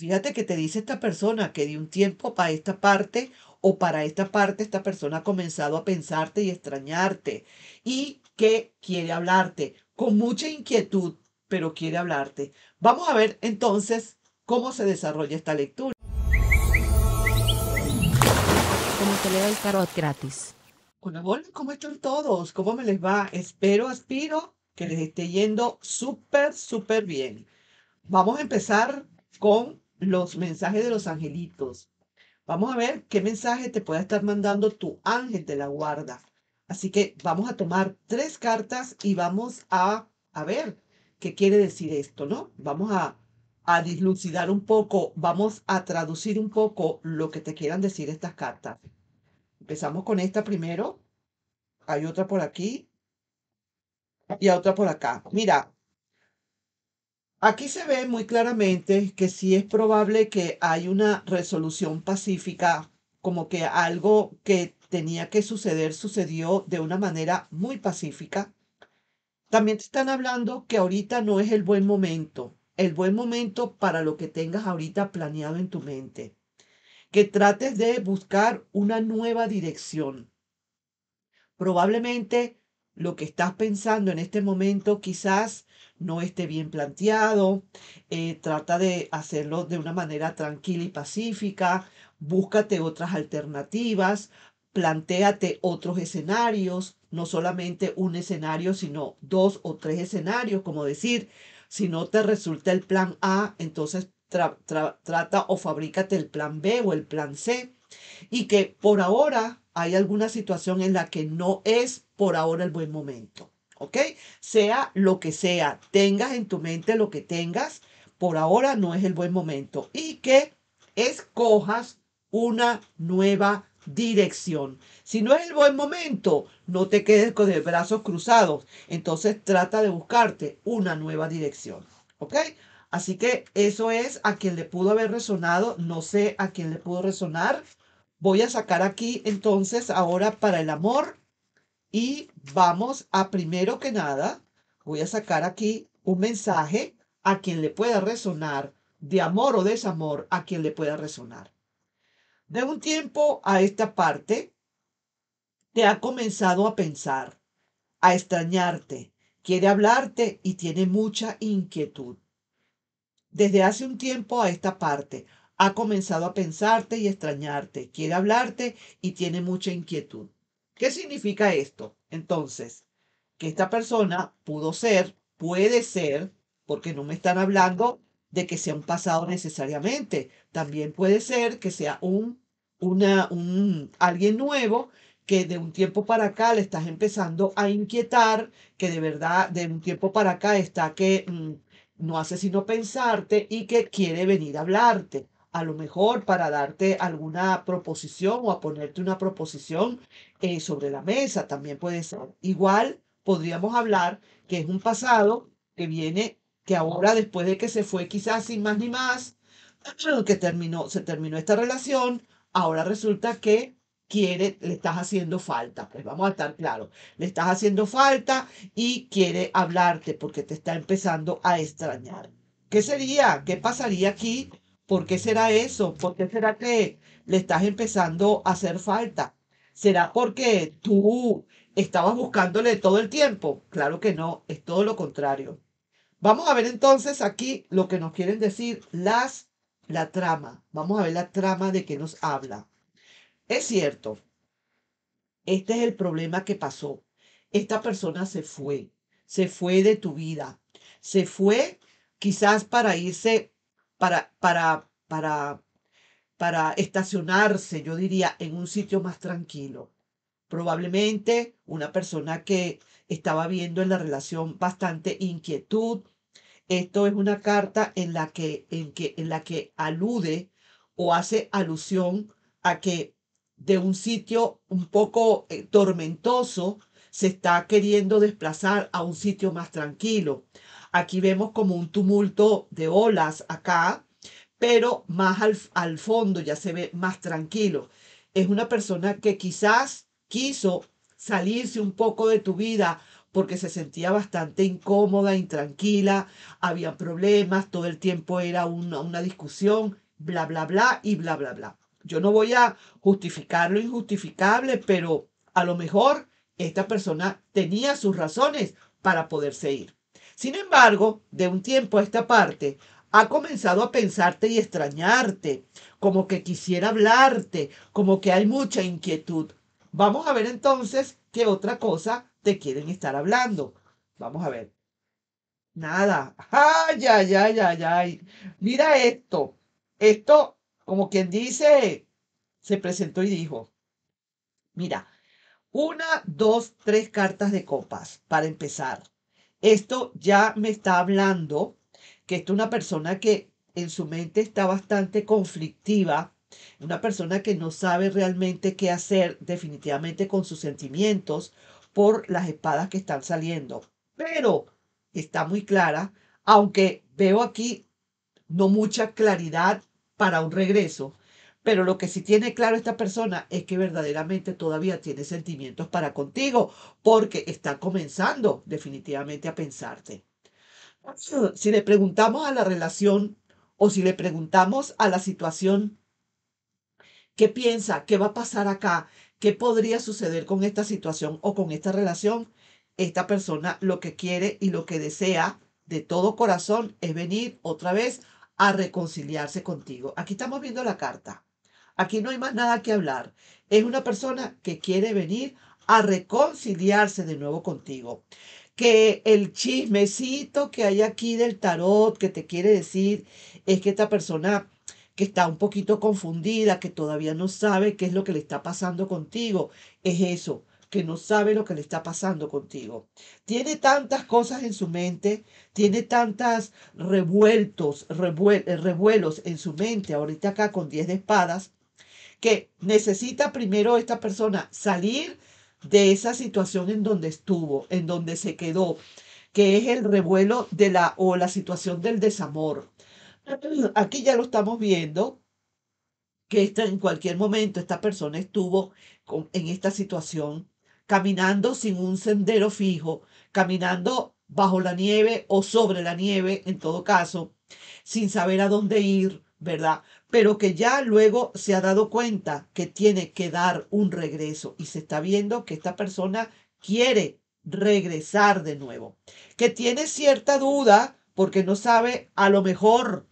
Fíjate que te dice esta persona que de un tiempo para esta parte o para esta parte esta persona ha comenzado a pensarte y extrañarte y que quiere hablarte con mucha inquietud, pero quiere hablarte. Vamos a ver entonces cómo se desarrolla esta lectura. Como te leo el tarot gratis. hola, ¿cómo están todos? ¿Cómo me les va? Espero, aspiro que les esté yendo súper, súper bien. Vamos a empezar con los mensajes de los angelitos. Vamos a ver qué mensaje te puede estar mandando tu ángel de la guarda. Así que vamos a tomar tres cartas y vamos a, a ver qué quiere decir esto, ¿no? Vamos a, a un poco, vamos a traducir un poco lo que te quieran decir estas cartas. Empezamos con esta primero. Hay otra por aquí y otra por acá. Mira, Aquí se ve muy claramente que sí es probable que hay una resolución pacífica, como que algo que tenía que suceder sucedió de una manera muy pacífica. También te están hablando que ahorita no es el buen momento, el buen momento para lo que tengas ahorita planeado en tu mente. Que trates de buscar una nueva dirección. Probablemente lo que estás pensando en este momento quizás no esté bien planteado, eh, trata de hacerlo de una manera tranquila y pacífica, búscate otras alternativas, plantéate otros escenarios, no solamente un escenario, sino dos o tres escenarios, como decir, si no te resulta el plan A, entonces trata o fabrícate el plan B o el plan C, y que por ahora hay alguna situación en la que no es por ahora el buen momento. ¿Ok? Sea lo que sea, tengas en tu mente lo que tengas, por ahora no es el buen momento. Y que escojas una nueva dirección. Si no es el buen momento, no te quedes con los brazos cruzados. Entonces trata de buscarte una nueva dirección. ¿Ok? Así que eso es a quien le pudo haber resonado. No sé a quién le pudo resonar. Voy a sacar aquí entonces ahora para el amor y vamos a primero que nada, voy a sacar aquí un mensaje a quien le pueda resonar, de amor o desamor, a quien le pueda resonar. De un tiempo a esta parte, te ha comenzado a pensar, a extrañarte, quiere hablarte y tiene mucha inquietud. Desde hace un tiempo a esta parte, ha comenzado a pensarte y extrañarte, quiere hablarte y tiene mucha inquietud. ¿Qué significa esto? Entonces, que esta persona pudo ser, puede ser, porque no me están hablando de que sea un pasado necesariamente. También puede ser que sea un, una, un, alguien nuevo que de un tiempo para acá le estás empezando a inquietar, que de verdad de un tiempo para acá está que mm, no hace sino pensarte y que quiere venir a hablarte a lo mejor para darte alguna proposición o a ponerte una proposición eh, sobre la mesa, también puede ser. Igual podríamos hablar que es un pasado que viene, que ahora después de que se fue quizás sin más ni más, que terminó, se terminó esta relación, ahora resulta que quiere, le estás haciendo falta, pues vamos a estar claros, le estás haciendo falta y quiere hablarte porque te está empezando a extrañar. ¿Qué sería? ¿Qué pasaría aquí ¿Por qué será eso? ¿Por qué será que le estás empezando a hacer falta? ¿Será porque tú estabas buscándole todo el tiempo? Claro que no, es todo lo contrario. Vamos a ver entonces aquí lo que nos quieren decir las la trama. Vamos a ver la trama de que nos habla. Es cierto. Este es el problema que pasó. Esta persona se fue, se fue de tu vida, se fue quizás para irse para, para, para, estacionarse, yo diría, en un sitio más tranquilo. Probablemente una persona que estaba viendo en la relación bastante inquietud. Esto es una carta en la que, en que, en la que alude o hace alusión a que de un sitio un poco eh, tormentoso se está queriendo desplazar a un sitio más tranquilo, Aquí vemos como un tumulto de olas acá, pero más al, fondo ya se ve más tranquilo. Es una persona que quizás quiso salirse un poco de tu vida porque se sentía bastante incómoda, intranquila, había problemas, todo el tiempo era una, una discusión, bla, bla, bla y bla, bla, bla. Yo no voy a justificar lo injustificable, pero a lo mejor esta persona tenía sus razones para poderse ir. Sin embargo, de un tiempo a esta parte, ha comenzado a pensarte y extrañarte, como que quisiera hablarte, como que hay mucha inquietud. Vamos a ver entonces qué otra cosa te quieren estar hablando. Vamos a ver. Nada. Ay, ay, ay, ay, ay. Mira esto. Esto, como quien dice, se presentó y dijo. Mira, una, dos, tres cartas de copas para empezar. Esto ya me está hablando que esto es una persona que en su mente está bastante conflictiva, una persona que no sabe realmente qué hacer definitivamente con sus sentimientos por las espadas que están saliendo. Pero está muy clara, aunque veo aquí no mucha claridad para un regreso, pero lo que sí tiene claro esta persona es que verdaderamente todavía tiene sentimientos para contigo, porque está comenzando definitivamente a pensarte. Si le preguntamos a la relación o si le preguntamos a la situación, ¿qué piensa? ¿Qué va a pasar acá? ¿Qué podría suceder con esta situación o con esta relación? Esta persona lo que quiere y lo que desea de todo corazón es venir otra vez a reconciliarse contigo. Aquí estamos viendo la carta. Aquí no hay más nada que hablar. Es una persona que quiere venir a reconciliarse de nuevo contigo. Que el chismecito que hay aquí del tarot que te quiere decir es que esta persona que está un poquito confundida, que todavía no sabe qué es lo que le está pasando contigo, es eso que no sabe lo que le está pasando contigo. Tiene tantas cosas en su mente, tiene tantas revueltos, revuelos en su mente, ahorita acá con 10 de espadas, que necesita primero esta persona salir de esa situación en donde estuvo, en donde se quedó, que es el revuelo de la o la situación del desamor. Aquí ya lo estamos viendo que en cualquier momento esta persona estuvo con, en esta situación caminando sin un sendero fijo, caminando bajo la nieve o sobre la nieve en todo caso, sin saber a dónde ir, ¿verdad? pero que ya luego se ha dado cuenta que tiene que dar un regreso y se está viendo que esta persona quiere regresar de nuevo, que tiene cierta duda porque no sabe a lo mejor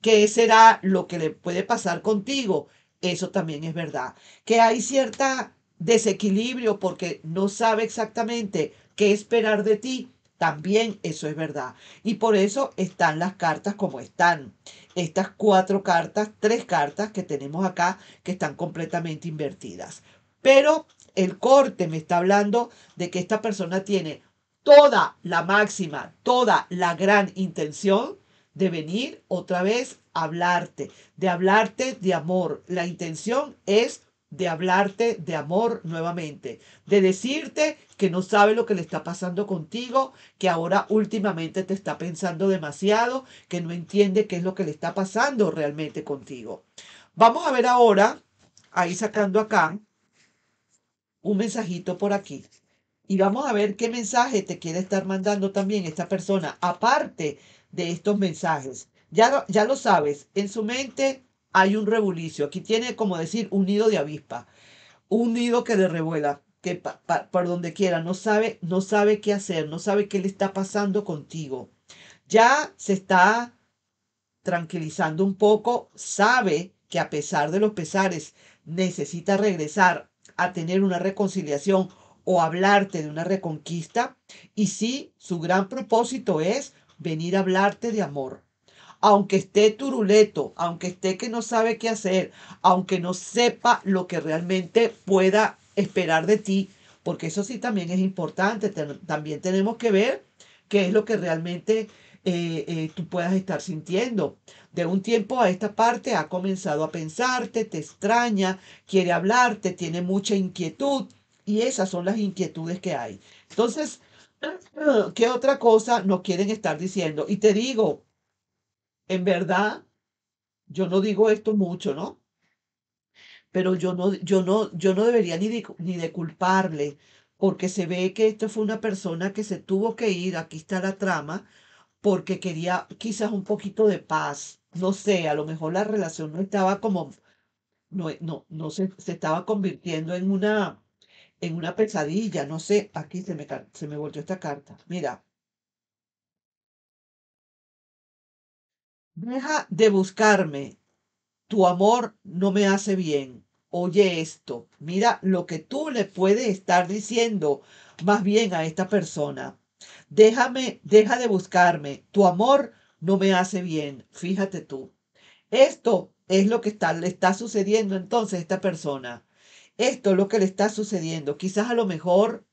qué será lo que le puede pasar contigo. Eso también es verdad, que hay cierta desequilibrio porque no sabe exactamente qué esperar de ti. También eso es verdad. Y por eso están las cartas como están estas cuatro cartas, tres cartas que tenemos acá que están completamente invertidas. Pero el corte me está hablando de que esta persona tiene toda la máxima, toda la gran intención de venir otra vez a hablarte, de hablarte de amor. La intención es de hablarte de amor nuevamente, de decirte que no sabe lo que le está pasando contigo, que ahora últimamente te está pensando demasiado, que no entiende qué es lo que le está pasando realmente contigo. Vamos a ver ahora, ahí sacando acá, un mensajito por aquí. Y vamos a ver qué mensaje te quiere estar mandando también esta persona, aparte de estos mensajes. Ya, ya lo sabes, en su mente hay un rebulicio. Aquí tiene, como decir, un nido de avispa, un nido que le revuela, que por donde quiera, no sabe, no sabe qué hacer, no sabe qué le está pasando contigo. Ya se está tranquilizando un poco, sabe que a pesar de los pesares necesita regresar a tener una reconciliación o hablarte de una reconquista. Y sí, su gran propósito es venir a hablarte de amor, aunque esté turuleto, aunque esté que no sabe qué hacer, aunque no sepa lo que realmente pueda esperar de ti, porque eso sí también es importante, también tenemos que ver qué es lo que realmente eh, eh, tú puedas estar sintiendo. De un tiempo a esta parte ha comenzado a pensarte, te extraña, quiere hablarte, tiene mucha inquietud y esas son las inquietudes que hay. Entonces, ¿qué otra cosa nos quieren estar diciendo? Y te digo, en verdad, yo no digo esto mucho, ¿no? Pero yo no, yo no, yo no debería ni de, ni de culparle, porque se ve que esto fue una persona que se tuvo que ir, aquí está la trama, porque quería quizás un poquito de paz. No sé, a lo mejor la relación no estaba como, no, no, no se, se estaba convirtiendo en una, en una pesadilla, no sé, aquí se me, se me volteó esta carta. Mira, Deja de buscarme. Tu amor no me hace bien. Oye esto. Mira lo que tú le puedes estar diciendo más bien a esta persona. Déjame, deja de buscarme. Tu amor no me hace bien. Fíjate tú. Esto es lo que está, le está sucediendo entonces a esta persona. Esto es lo que le está sucediendo. Quizás a lo mejor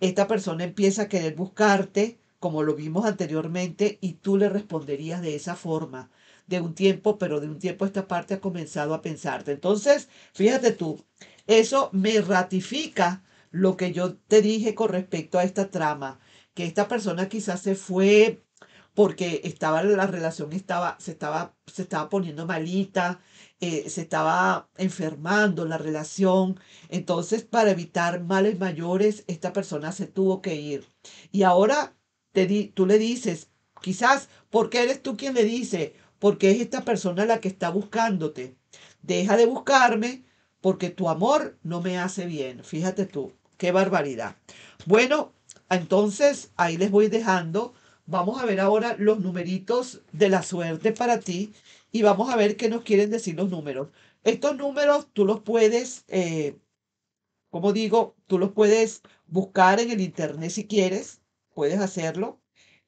esta persona empieza a querer buscarte como lo vimos anteriormente, y tú le responderías de esa forma, de un tiempo, pero de un tiempo esta parte ha comenzado a pensarte. Entonces, fíjate tú, eso me ratifica lo que yo te dije con respecto a esta trama, que esta persona quizás se fue porque estaba la relación estaba se estaba se estaba poniendo malita, eh, se estaba enfermando la relación, entonces para evitar males mayores esta persona se tuvo que ir. Y ahora tú le dices, quizás porque eres tú quien le dice, porque es esta persona la que está buscándote. Deja de buscarme porque tu amor no me hace bien. Fíjate tú, qué barbaridad. Bueno, entonces ahí les voy dejando. Vamos a ver ahora los numeritos de la suerte para ti y vamos a ver qué nos quieren decir los números. Estos números tú los puedes, eh, como digo, tú los puedes buscar en el internet si quieres puedes hacerlo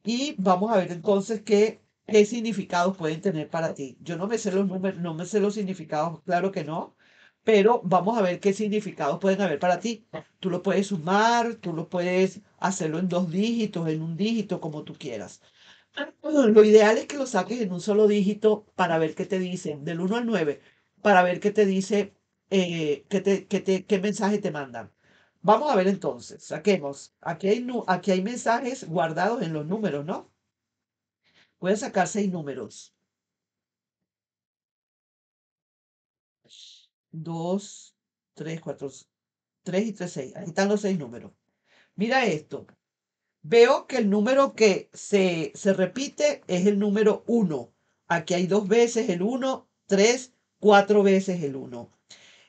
y vamos a ver entonces qué, qué significados pueden tener para ti. Yo no me sé los números, no me sé los significados, claro que no, pero vamos a ver qué significados pueden haber para ti. Tú lo puedes sumar, tú lo puedes hacerlo en dos dígitos, en un dígito, como tú quieras. Lo ideal es que lo saques en un solo dígito para ver qué te dicen, del 1 al 9, para ver qué te dice, eh, te, qué, te, qué mensaje te mandan. Vamos a ver entonces, saquemos. Aquí hay, aquí hay mensajes guardados en los números, ¿no? Voy a sacar seis números. Dos, tres, cuatro, tres y tres, seis. Ahí están los seis números. Mira esto. Veo que el número que se, se repite es el número uno. Aquí hay dos veces el uno, tres, cuatro veces el uno.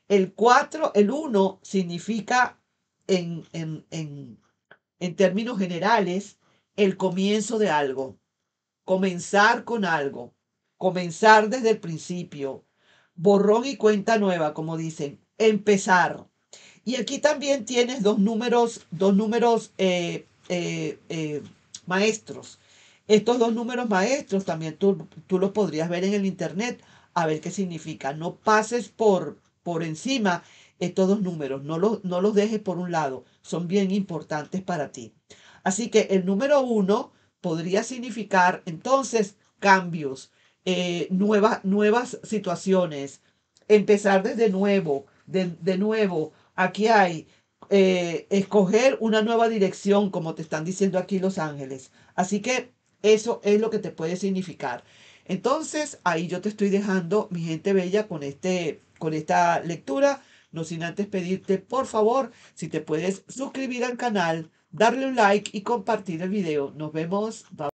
El cuatro, el uno significa en, términos generales el comienzo de algo, comenzar con algo, comenzar desde el principio, borrón y cuenta nueva, como dicen, empezar. Y aquí también tienes dos números, dos números eh, eh, eh, maestros. Estos dos números maestros también tú, tú, los podrías ver en el internet a ver qué significa. No pases por, por encima estos números, no los, no los dejes por un lado, son bien importantes para ti. Así que el número uno podría significar entonces cambios, eh, nuevas, nuevas situaciones, empezar desde nuevo, de, nuevo, aquí hay eh, escoger una nueva dirección, como te están diciendo aquí Los Ángeles. Así que eso es lo que te puede significar. Entonces, ahí yo te estoy dejando, mi gente bella, con, este, con esta lectura no sin antes pedirte por favor si te puedes suscribir al canal, darle un like y compartir el video. Nos vemos.